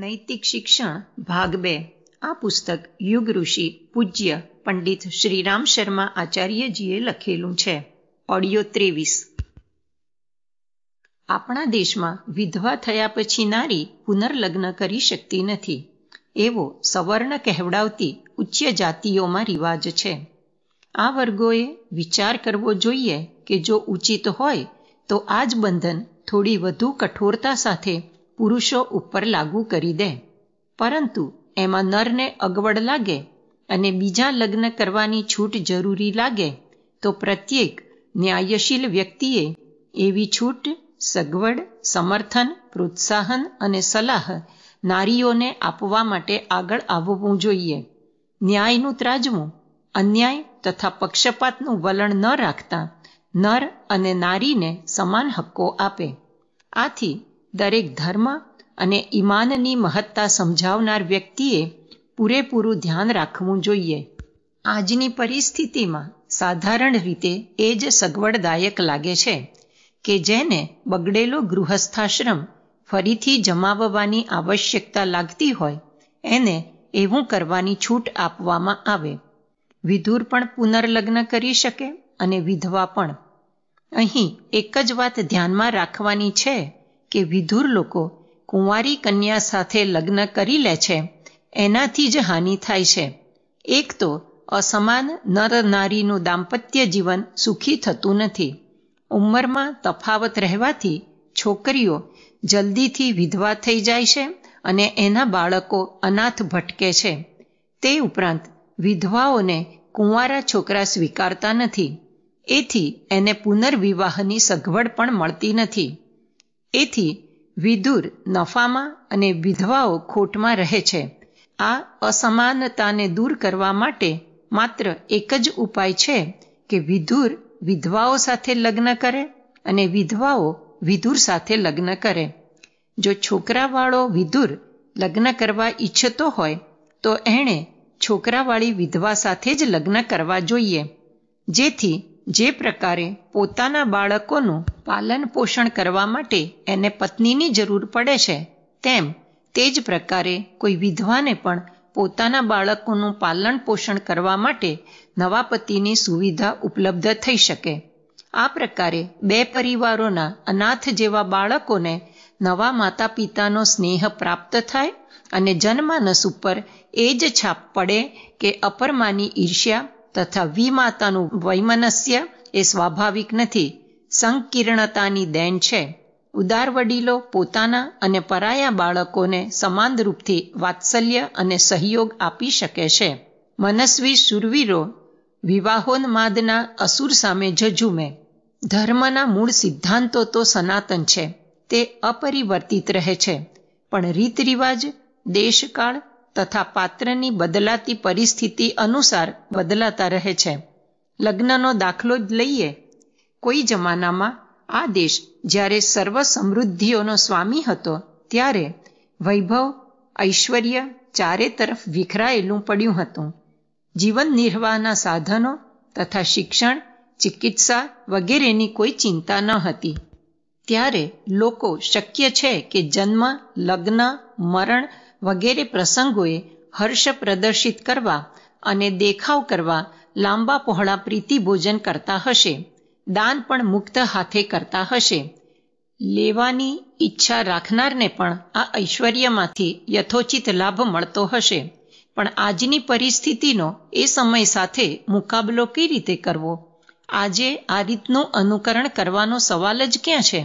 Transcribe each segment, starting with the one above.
નૈતિક શિક્ષણ ભાગ બે આ પુસ્તક યુગ ઋષિ પૂજ્ય પંડિત શ્રીરામ શર્મા આચાર્યજીએ લખેલું છે ઓડિયો ત્રેવીસ આપણા દેશમાં વિધવા થયા પછી નારી પુનર્લગ્ન કરી શકતી નથી એવો સવર્ણ કહેવડાવતી ઉચ્ચ જાતિઓમાં રિવાજ છે આ વર્ગોએ વિચાર કરવો જોઈએ કે જો ઉચિત હોય તો આ જ બંધન થોડી વધુ કઠોરતા સાથે પુરુષો ઉપર લાગુ કરી દે પરંતુ એમાં નરને અગવડ લાગે અને બીજા લગ્ન કરવાની છૂટ જરૂરી લાગે તો પ્રત્યેક ન્યાયશીલ વ્યક્તિએ એવી છૂટ સગવડ સમર્થન પ્રોત્સાહન અને સલાહ નારીઓને આપવા માટે આગળ આવવું જોઈએ ન્યાયનું ત્રાજવું અન્યાય તથા પક્ષપાતનું વલણ ન રાખતા નર અને નારીને સમાન હક્કો આપે આથી દરેક ધર્મ અને ઈમાનની મહત્તા સમજાવનાર વ્યક્તિએ પૂરેપૂરું ધ્યાન રાખવું જોઈએ આજની પરિસ્થિતિમાં સાધારણ રીતે એ જ સગવડદાયક લાગે છે કે જેને બગડેલો ગૃહસ્થાશ્રમ ફરીથી જમાવવાની આવશ્યકતા લાગતી હોય એને એવું કરવાની છૂટ આપવામાં આવે વિધુર પણ પુનર્લગ્ન કરી શકે અને વિધવા પણ અહીં એક જ વાત ધ્યાનમાં રાખવાની છે કે વિધુર લોકો કુંવારી કન્યા સાથે લગ્ન કરી લે છે એનાથી જ હાનિ થાય છે એક તો અસમાન નર નારીનું દાંપત્ય જીવન સુખી થતું નથી ઉંમરમાં તફાવત રહેવાથી છોકરીઓ જલ્દીથી વિધવા થઈ જાય છે અને એના બાળકો અનાથ ભટકે છે તે ઉપરાંત વિધવાઓને કુંવારા છોકરા સ્વીકારતા નથી એથી એને પુનર્વિવાહની સગવડ પણ મળતી નથી એથી વિદુર નફામાં અને વિધવાઓ ખોટમાં રહે છે આ અસમાનતાને દૂર કરવા માટે માત્ર એક જ ઉપાય છે કે વિધુર વિધવાઓ સાથે લગ્ન કરે અને વિધવાઓ વિધુર સાથે લગ્ન કરે જો છોકરાવાળો વિધુર લગ્ન કરવા ઈચ્છતો હોય તો એણે છોકરાવાળી વિધવા સાથે જ લગ્ન કરવા જોઈએ જેથી જે પ્રકારે પોતાના બાળકોનું પાલન પોષણ કરવા માટે એને પત્નીની જરૂર પડે છે તેમ તે જ પ્રકારે કોઈ વિધવાને પણ પોતાના બાળકોનું પાલન પોષણ કરવા માટે નવા પતિની સુવિધા ઉપલબ્ધ થઈ શકે આ પ્રકારે બે પરિવારોના અનાથ જેવા બાળકોને નવા માતા પિતાનો સ્નેહ પ્રાપ્ત થાય અને જનમાનસ ઉપર એ જ છાપ પડે કે અપરમાની ઈર્ષ્યા તથા વિમાતાનું વૈમનસ્ય એ સ્વાભાવિક નથી સંકીર્ણતાની દેન છે ઉદાર વડીલો પોતાના અને પરાયા બાળકોને સમાન રૂપથી વાત્સલ્ય અને સહયોગ આપી શકે છે મનસ્વી સુરવીરો વિવાહોન્માદના અસુર સામે જજુમે ધર્મના મૂળ સિદ્ધાંતો તો સનાતન છે તે અપરિવર્તિત રહે છે પણ રીત રિવાજ દેશકાળ તથા પાત્રની બદલાતી પરિસ્થિતિ અનુસાર બદલાતા રહે છે લગ્નનો દાખલો જ લઈએ કોઈ જમાનામાં આ દેશ જ્યારે સર્વ સમૃદ્ધિઓનો સ્વામી હતો ત્યારે વૈભવ ઐશ્વર્ય ચારે તરફ વિખરાયેલું પડ્યું હતું જીવન નિર્વાહના સાધનો તથા શિક્ષણ ચિકિત્સા વગેરેની કોઈ ચિંતા ન હતી ત્યારે લોકો શક્ય છે કે જન્મ લગ્ન મરણ વગેરે પ્રસંગોએ હર્ષ પ્રદર્શિત કરવા અને દેખાવ કરવા લાંબા પહોળા પ્રીતિભોજન કરતા હશે દાન પણ મુક્ત હાથે કરતા હશે લેવાની ઈચ્છા રાખનારને પણ આ ઐશ્વર્યમાંથી યથોચિત લાભ મળતો હશે પણ આજની પરિસ્થિતિનો એ સમય સાથે મુકાબલો કઈ રીતે કરવો આજે આ રીતનું અનુકરણ કરવાનો સવાલ જ ક્યાં છે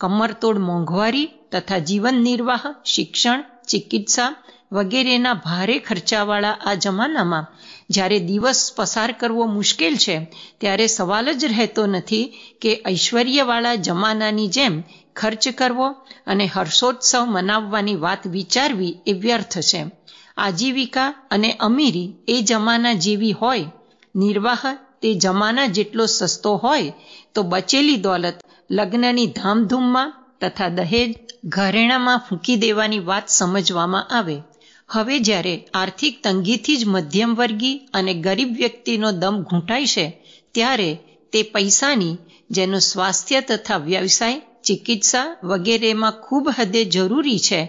કમરતોડ મોંઘવારી તથા જીવન નિર્વાહ શિક્ષણ ચિકિત્સા વગેરેના ભારે ખર્ચાવાળા આ જમાનામાં જ્યારે દિવસ પસાર કરવો મુશ્કેલ છે ત્યારે સવાલ જ રહેતો નથી કે ઐશ્વર્યવાળા જમાનાની જેમ ખર્ચ કરવો અને હર્ષોત્સવ મનાવવાની વાત વિચારવી એ વ્યર્થ છે આજીવિકા અને અમીરી એ જમાના જેવી હોય નિર્વાહ તે જમાના જેટલો સસ્તો હોય તો બચેલી દોલત લગ્નની ધામધૂમમાં તથા દહેજ ઘરેણામાં ફૂંકી દેવાની વાત સમજવામાં આવે હવે જ્યારે આર્થિક તંગીથી જ મધ્યમ વર્ગી અને ગરીબ વ્યક્તિનો દમ ઘૂંટાય છે ત્યારે તે પૈસાની જેનું સ્વાસ્થ્ય તથા વ્યવસાય ચિકિત્સા વગેરેમાં ખૂબ હદે જરૂરી છે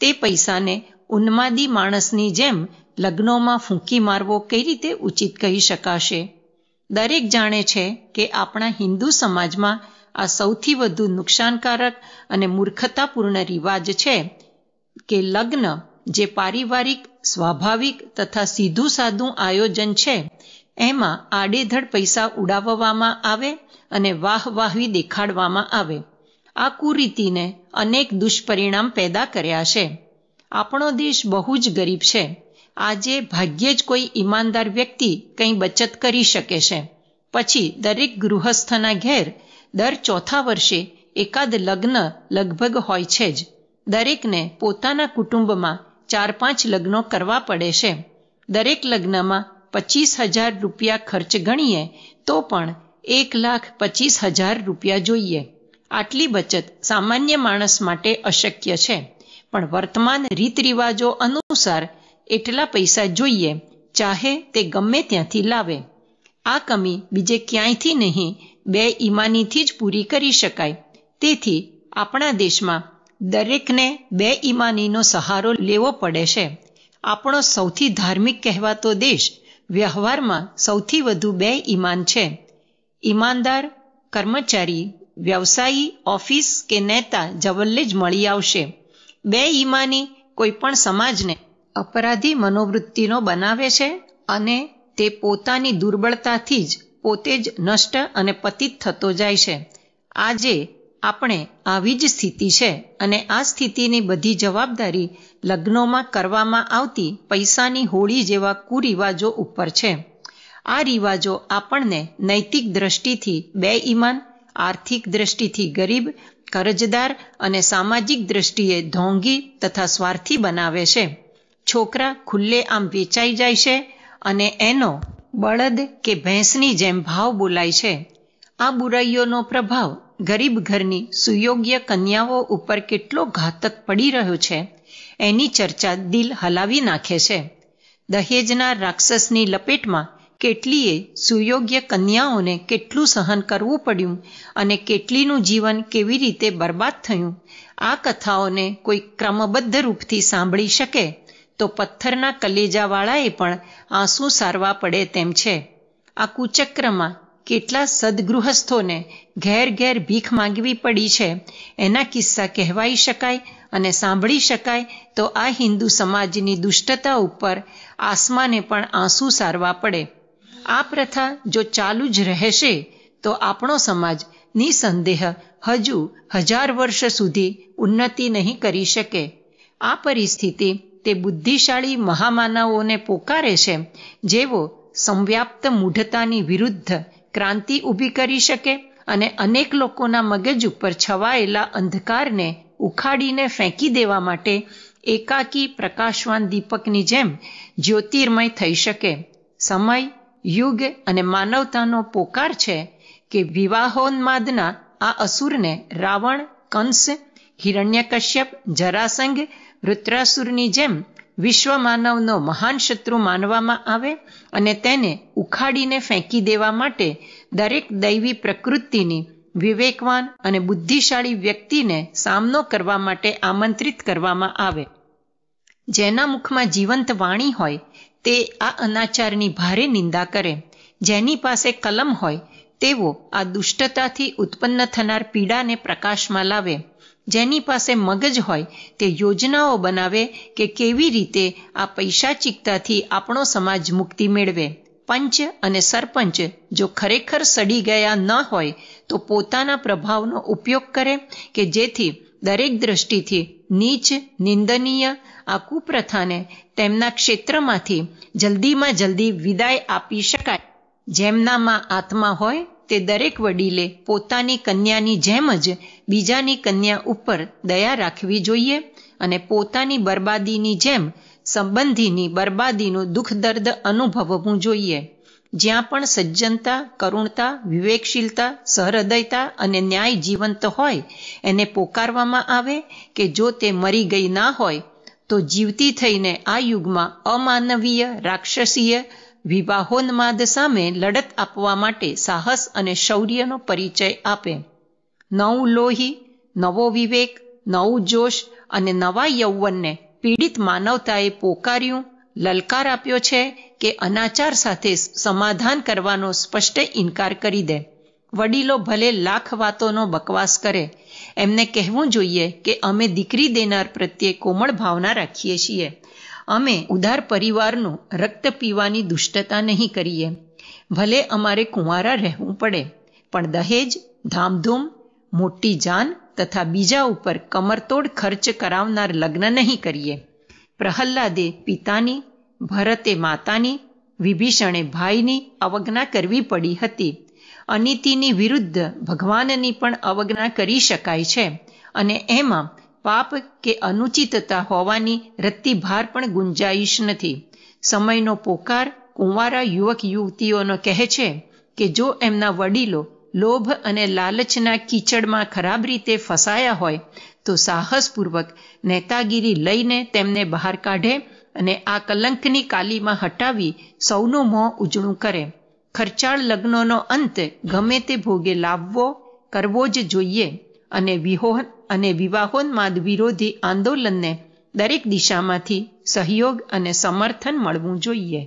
તે પૈસાને ઉન્માદી માણસની જેમ લગ્નોમાં ફૂંકી મારવો કઈ રીતે ઉચિત કહી શકાશે દરેક જાણે છે કે આપણા હિન્દુ સમાજમાં આ સૌથી વધુ નુકસાનકારક અને મૂર્ખતાપૂર્ણ રિવાજ છે કે લગ્ન જે પારિવારિક સ્વાભાવિક તથા સીધું સાધું આયોજન છે એમાં આડેધડ પૈસા ઉડાવવામાં આવે અને વાહ વાહવી દેખાડવામાં આવે આ કુરીતિને અનેક દુષ્પરિણામ પેદા કર્યા છે આપણો દેશ બહુ જ ગરીબ છે આજે ભાગ્યે જ કોઈ ઈમાનદાર વ્યક્તિ કંઈ બચત કરી શકે છે પછી દરેક ગૃહસ્થના ઘેર દર ચોથા વર્ષે એકાદ લગ્ન લગભગ હોય છે જ દરેકને પોતાના કુટુંબમાં ચાર પાંચ લગ્નો કરવા પડે છે દરેક લગ્નમાં પચીસ હજાર રૂપિયા ખર્ચ ગણીએ તો પણ એક લાખ પચીસ હજાર રૂપિયા જોઈએ આટલી બચત સામાન્ય માણસ માટે અશક્ય છે પણ વર્તમાન રીત રિવાજો અનુસાર એટલા પૈસા જોઈએ ચાહે તે ગમે ત્યાંથી લાવે આ કમી બીજે ક્યાંયથી નહીં બે ઈમાનીથી જ પૂરી કરી શકાય તેથી આપણા દેશમાં દરેકને બે ઈમાનીનો સહારો લેવો પડે છે આપણો સૌથી ધાર્મિક કહેવાતો દેશ વ્યવહારમાં સૌથી વધુ બે ઈમાન છે ઈમાનદાર કર્મચારી વ્યવસાયી ઓફિસ કે નેતા જવલ્લે જ મળી આવશે બે ઈમાની કોઈ પણ સમાજને અપરાધી મનોવૃત્તિનો બનાવે છે અને તે પોતાની દુર્બળતાથી જ પોતે જ નષ્ટ અને પતિત થતો જાય છે આજે આપણે આવી જ સ્થિતિ છે અને આ સ્થિતિની બધી જવાબદારી લગ્નોમાં કરવામાં આવતી પૈસાની હોળી જેવા કુરિવાજો ઉપર છે આ રિવાજો આપણને નૈતિક દ્રષ્ટિથી બે ઈમાન આર્થિક દ્રષ્ટિથી ગરીબ કરજદાર અને સામાજિક દ્રષ્ટિએ ઢોંગી તથા સ્વાર્થી બનાવે છે છોકરા ખુલ્લે આમ વેચાઈ જાય છે અને એનો બળદ કે ભેંસની જેમ ભાવ બોલાય છે આ બુરાઈઓનો પ્રભાવ ગરીબ ઘરની સુયોગ્ય કન્યાઓ ઉપર કેટલો ઘાતક પડી રહ્યો છે એની ચર્ચા દિલ હલાવી નાખે છે દહેજના રાક્ષસની લપેટમાં કેટલીએ સુયોગ્ય કન્યાઓને કેટલું સહન કરવું પડ્યું અને કેટલીનું જીવન કેવી રીતે બરબાદ થયું આ કથાઓને કોઈ ક્રમબદ્ધ રૂપથી સાંભળી શકે તો પથ્થરના કલેજાવાળાએ પણ આંસુ સારવા પડે તેમ છે આ કુચક્રમાં કેટલા સદગૃહસ્થોને ઘેર ઘેર ભીખ માંગવી પડી છે એના કિસ્સા કહેવાઈ શકાય અને સાંભળી શકાય તો આ હિન્દુ સમાજની દુષ્ટતા ઉપર આસમાને પણ આંસુ સારવા પડે આ પ્રથા જો ચાલુ જ રહેશે તો આપણો સમાજ નિસંદેહ હજુ હજાર વર્ષ સુધી ઉન્નતિ નહીં કરી શકે આ પરિસ્થિતિ તે બુદ્ધિશાળી મહામાનવોને પોકારે છે જેઓ સંવ્યાપ્ત મૂઢતાની વિરુદ્ધ ક્રાંતિ ઊભી કરી શકે અને અનેક લોકોના મગજ ઉપર છવાયેલા અંધકારને ઉખાડીને ફેંકી દેવા માટે એકાકી પ્રકાશવાન દીપકની જેમ જ્યોતિર્મય થઈ શકે સમય યુગ અને માનવતાનો પોકાર છે કે વિવાહોન્માદના આ અસુરને રાવણ કંસ હિરણ્યકશ્યપ જરાસંઘ વૃત્રાસુરની જેમ વિશ્વ માનવનો મહાન શત્રુ માનવામાં આવે અને તેને ઉખાડીને ફેંકી દેવા માટે દરેક દૈવી પ્રકૃતિની વિવેકવાન અને બુદ્ધિશાળી વ્યક્તિને સામનો કરવા માટે આમંત્રિત કરવામાં આવે જેના મુખમાં જીવંત વાણી હોય તે આ અનાચારની ભારે નિંદા કરે જેની પાસે કલમ હોય તેવો આ દુષ્ટતાથી ઉત્પન્ન થનાર પીડાને પ્રકાશમાં લાવે જેની પાસે મગજ હોય તે યોજનાઓ બનાવે કે કેવી રીતે આ પૈસાચિકતાથી આપણો સમાજ મુક્તિ મેળવે પંચ અને સરપંચ જો ખરેખર સડી ગયા ન હોય તો પોતાના પ્રભાવનો ઉપયોગ કરે કે જેથી દરેક દ્રષ્ટિથી નીચ નિંદનીય આ કુપ્રથાને તેમના ક્ષેત્રમાંથી જલ્દીમાં જલ્દી વિદાય આપી શકાય જેમનામાં આત્મા હોય તે દરેક વડીલે પોતાની કન્યાની જેમ જ બીજાની કન્યા ઉપર દયા રાખવી જોઈએ અને પોતાની બરબાદીની જેમ સંબંધીની બરબાદીનું દુઃખ દર્દ અનુભવવું જોઈએ જ્યાં પણ સજ્જનતા કરુણતા વિવેકશીલતા સહૃદયતા અને ન્યાય જીવંત હોય એને પોકારવામાં આવે કે જો તે મરી ગઈ ના હોય તો જીવતી થઈને આ યુગમાં અમાનવીય રાક્ષસીય વિવાહોન્માદ સામે લડત આપવા માટે સાહસ અને શૌર્યનો પરિચય આપે નવ લોહી નવો વિવેક નવું જોશ અને નવા યૌવનને પીડિત માનવતાએ પોકાર્યું લલકાર આપ્યો છે કે અનાચાર સાથે સમાધાન કરવાનો સ્પષ્ટ ઇનકાર કરી દે વડીલો ભલે લાખ વાતોનો બકવાસ કરે એમને કહેવું જોઈએ કે અમે દીકરી દેનાર પ્રત્યે કોમળ ભાવના રાખીએ છીએ અમે ઉધાર પરિવારનું રક્ત પીવાની દુષ્ટતા નહીં કરીએ ભલે અમારે કુંવારા રહેવું પડે પણ દહેજ ધામધૂમ મોટી જાન તથા બીજા ઉપર કમરતોડ ખર્ચ કરાવનાર લગ્ન નહીં કરીએ પ્રહલ્લાદે પિતાની ભરતે માતાની વિભીષણે ભાઈની અવજ્ઞા કરવી પડી હતી અનિતિની વિરુદ્ધ ભગવાનની પણ અવજ્ઞા કરી શકાય છે અને એમાં પાપ કે અનુચિતતા હોવાની રત્તીભાર પણ ગુંજાઈશ નથી સમયનો પોકાર કુંવારા યુવક યુવતીઓનો કહે છે કે જો એમના વડીલો લોભ અને લાલચના કીચડમાં ખરાબ રીતે ફસાયા હોય તો સાહસપૂર્વક નેતાગીરી લઈને તેમને બહાર કાઢે અને આ કલંકની કાલીમાં હટાવી સૌનું મોં ઉજળું કરે ખર્ચાળ લગ્નોનો અંત ગમે તે ભોગે લાવવો કરવો જ જોઈએ અને વિહોન અને વિવાહોન્માદ વિરોધી આંદોલનને દરેક દિશામાંથી સહયોગ અને સમર્થન મળવું જોઈએ